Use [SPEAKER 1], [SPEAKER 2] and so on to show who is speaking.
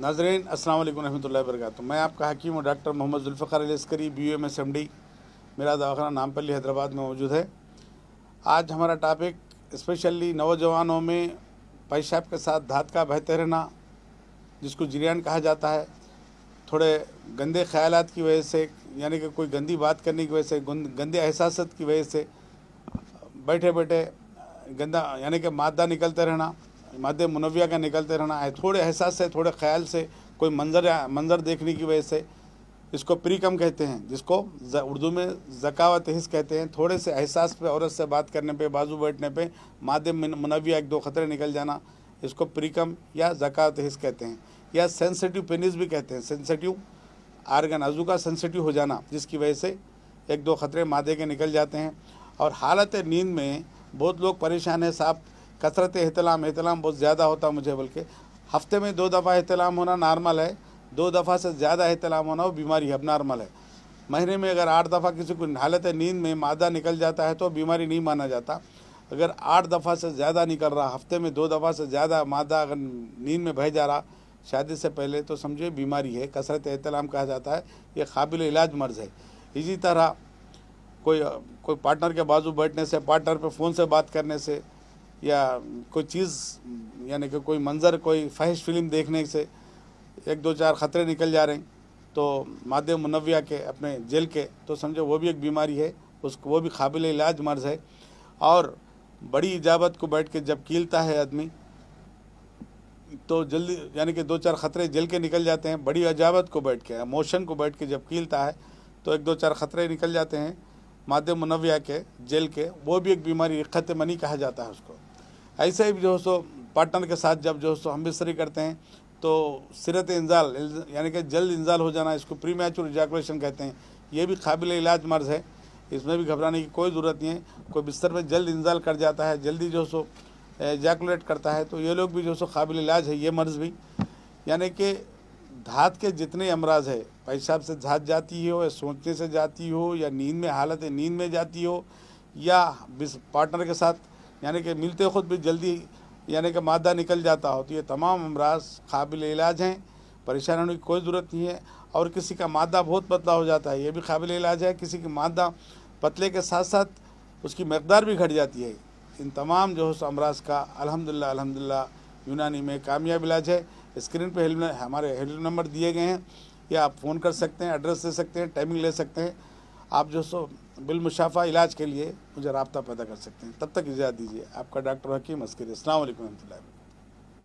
[SPEAKER 1] नाजरीन असल वरह वर्क मैं आपका हकीम हूँ doctor Mohammad Zulfar Laskari B U M S M D मेरा दवाखाना नामपल्ली हैदराबाद में मौजूद है आज हमारा टॉपिक स्पेशली नौजवानों में पेशाब के साथ धात का बहते रहना जिसको जिरियान कहा जाता है थोड़े गंदे ख्याल की वजह से यानी कि कोई गंदी बात करने की वजह से गंदे एहसास की वजह से बैठे बैठे गंदा यानी कि मादा निकलते रहना मादे मुनविया का निकलते रहना है थोड़े एहसास से थोड़े ख्याल से कोई मंजर मंजर देखने की वजह से इसको प्रीकम कहते हैं जिसको उर्दू में जकावत हिस कहते हैं थोड़े से एहसास पे औरत से बात करने पे बाजू बैठने पे माद मुनविया एक दो ख़तरे निकल जाना इसको प्रीकम या जकावत हिस कहते हैं या सेंसिटिव पेनिस भी कहते हैं सेंसिटिव आर्गन अजू का सेंसिटिव हो जाना जिसकी वजह से एक दो ख़तरे मादे के निकल जाते हैं और हालत नींद में बहुत लोग परेशान हैं साहब कसरत एहतलाम एहतलाम बहुत ज़्यादा होता मुझे बल्कि हफ्ते में दो दफ़ा एहतलाम होना नॉर्मल है दो दफ़ा से ज़्यादा एहतलाम होना वो बीमारी है अब नॉर्मल है महीने में अगर आठ दफ़ा किसी को हालत है नींद में मादा निकल जाता है तो बीमारी नहीं माना जाता अगर आठ दफ़ा से ज़्यादा निकल रहा हफ्ते में दो दफ़ा से ज़्यादा मादा अगर नींद में बह जा रहा शादी से पहले तो समझिए बीमारी है कसरत एहतलाम कहा जाता है ये काबिल इलाज मर्ज़ है इसी तरह कोई कोई पार्टनर के बाजू बैठने से पार्टनर पे फ़ोन से बात करने से या कोई चीज़ यानी कि कोई मंज़र कोई फहश फिल्म देखने से एक दो चार ख़तरे निकल जा रहे हैं तो मादे मुनविया के अपने जेल के तो समझो वो भी एक बीमारी है उसको वो भी काबिल इलाज मर्ज है और बड़ी इजाबत को बैठ के जब कीलता है आदमी तो जल्दी यानी कि दो चार ख़तरे जेल के निकल जाते हैं बड़ी अजावत को बैठ के मोशन को बैठ के जब कीलता है तो एक दो चार ख़तरे निकल जाते हैं मादे मुनविया के जेल के वो भी एक बीमारी खत मनी कहा जाता है उसको ऐसे ही जो सो पार्टनर के साथ जब जो सो हम बिस्तरी करते हैं तो सिरत इंजाल यानी कि जल्द इंजाल हो जाना इसको प्री मैचुर इजैकुलेशन कहते हैं ये भी काबिल इलाज मर्ज है इसमें भी घबराने की कोई ज़रूरत नहीं है कोई बिस्तर में जल्द इंजाल कर जाता है जल्दी जो सो जैकुलेट करता है तो ये लोग भी जो सो काबिल इलाज है ये मर्ज़ भी यानी कि धात के जितने अमराज है पेशाब से झात जाती हो या सोचने से जाती हो या नींद में हालत नींद में जाती हो या पार्टनर के साथ यानी कि मिलते खुद भी जल्दी यानी कि मादा निकल जाता हो तो ये तमाम अमराज काबिल इलाज हैं परेशान होने की कोई ज़रूरत नहीं है और किसी का मादा बहुत पतला हो जाता है ये भी काबिल इलाज है किसी की मादा पतले के साथ साथ उसकी मकदार भी घट जाती है इन तमाम जो है अमराज का अलहमदिल्ला अलहमदिल्ला यूनानी में कामयाब इलाज है स्क्रीन पर हेल्प हमारे हेल्प नंबर दिए गए हैं या आप फ़ोन कर सकते हैं एड्रेस दे सकते हैं टाइमिंग ले सकते हैं आप जो सो बिलमुशाफा इलाज के लिए मुझे रबता पैदा कर सकते हैं तब तक इजाज़त दीजिए आपका डॉक्टर हकीम अस्करी असल वरहमल